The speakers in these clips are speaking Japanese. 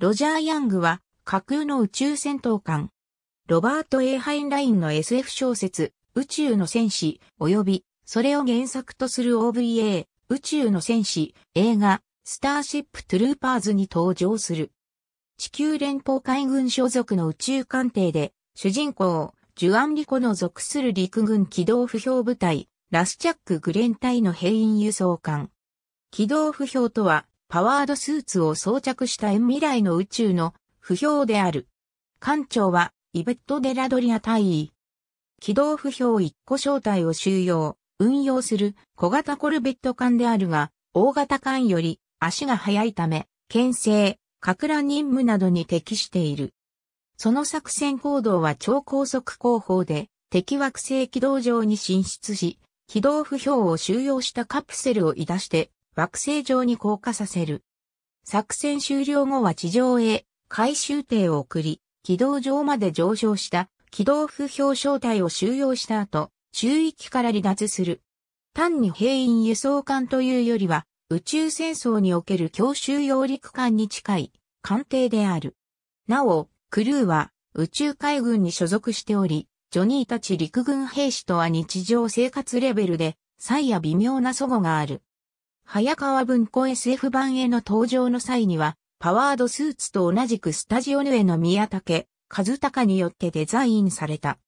ロジャー・ヤングは架空の宇宙戦闘艦。ロバート・エーハインラインの SF 小説、宇宙の戦士、及び、それを原作とする OVA、宇宙の戦士、映画、スターシップ・トゥルーパーズに登場する。地球連邦海軍所属の宇宙艦艇で、主人公、ジュアン・リコの属する陸軍機動不評部隊、ラスチャック・グレン隊の兵員輸送艦。機動不評とは、パワードスーツを装着した遠未来の宇宙の不評である。艦長はイベット・デラドリア大尉。機動不評1個正体を収容、運用する小型コルベット艦であるが、大型艦より足が速いため、牽制、格乱任務などに適している。その作戦行動は超高速工法で、敵惑星軌道上に進出し、軌道不評を収容したカプセルを移出して、惑星上に降下させる。作戦終了後は地上へ回収艇を送り、軌道上まで上昇した軌道不評小隊を収容した後、中域から離脱する。単に兵員輸送艦というよりは、宇宙戦争における強襲揚陸艦に近い艦艇である。なお、クルーは宇宙海軍に所属しており、ジョニーたち陸軍兵士とは日常生活レベルで、差や微妙な祖母がある。早川文庫 SF 版への登場の際には、パワードスーツと同じくスタジオヌエの宮武、和孝によってデザインされた。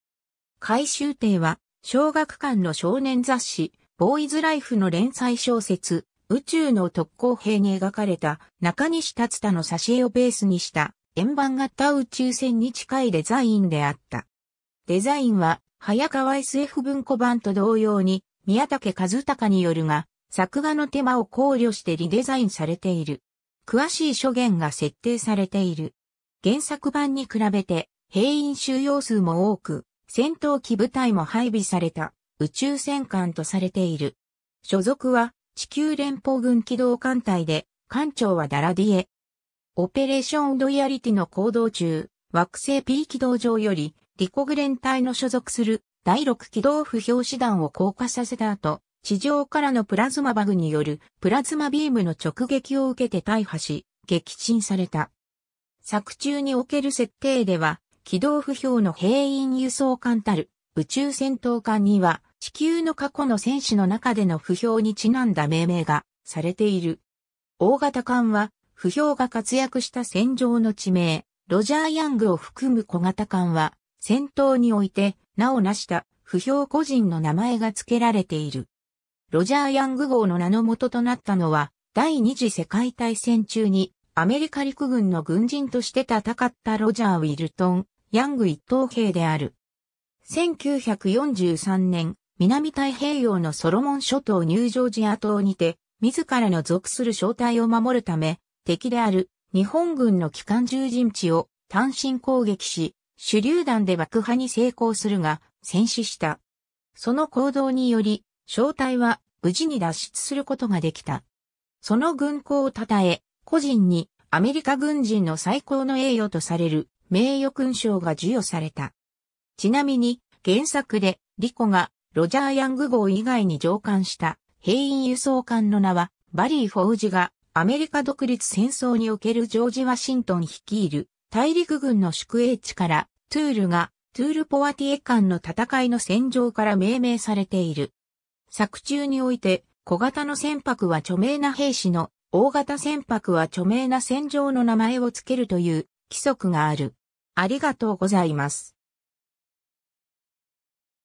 回収艇は、小学館の少年雑誌、ボーイズライフの連載小説、宇宙の特攻兵に描かれた中西達太の挿絵をベースにした円盤型宇宙船に近いデザインであった。デザインは、早川 SF 文庫版と同様に、宮武和孝によるが、作画の手間を考慮してリデザインされている。詳しい諸言が設定されている。原作版に比べて兵員収容数も多く、戦闘機部隊も配備された宇宙戦艦とされている。所属は地球連邦軍機動艦隊で、艦長はダラディエ。オペレーションロイヤリティの行動中、惑星 P 軌道上より、リコグレン隊の所属する第6機動不評師団を降下させた後、地上からのプラズマバグによるプラズマビームの直撃を受けて大破し、撃沈された。作中における設定では、軌道不評の兵員輸送艦たる宇宙戦闘艦には、地球の過去の戦士の中での不評にちなんだ命名がされている。大型艦は、不評が活躍した戦場の地名、ロジャー・ヤングを含む小型艦は、戦闘において、名を成した不評個人の名前が付けられている。ロジャー・ヤング号の名の元となったのは、第二次世界大戦中に、アメリカ陸軍の軍人として戦ったロジャー・ウィルトン、ヤング一等兵である。1943年、南太平洋のソロモン諸島ニュージョージア島にて、自らの属する正体を守るため、敵である日本軍の機関従陣地を単身攻撃し、手榴弾で爆破に成功するが、戦死した。その行動により、小隊は無事に脱出することができた。その軍功を称え、個人にアメリカ軍人の最高の栄誉とされる名誉勲章が授与された。ちなみに原作でリコがロジャー・ヤング号以外に乗艦した兵員輸送艦の名はバリー・フォージがアメリカ独立戦争におけるジョージ・ワシントン率いる大陸軍の宿営地からトゥールがトゥール・ポワティエ艦の戦いの戦場から命名されている。作中において、小型の船舶は著名な兵士の、大型船舶は著名な戦場の名前を付けるという規則がある。ありがとうございます。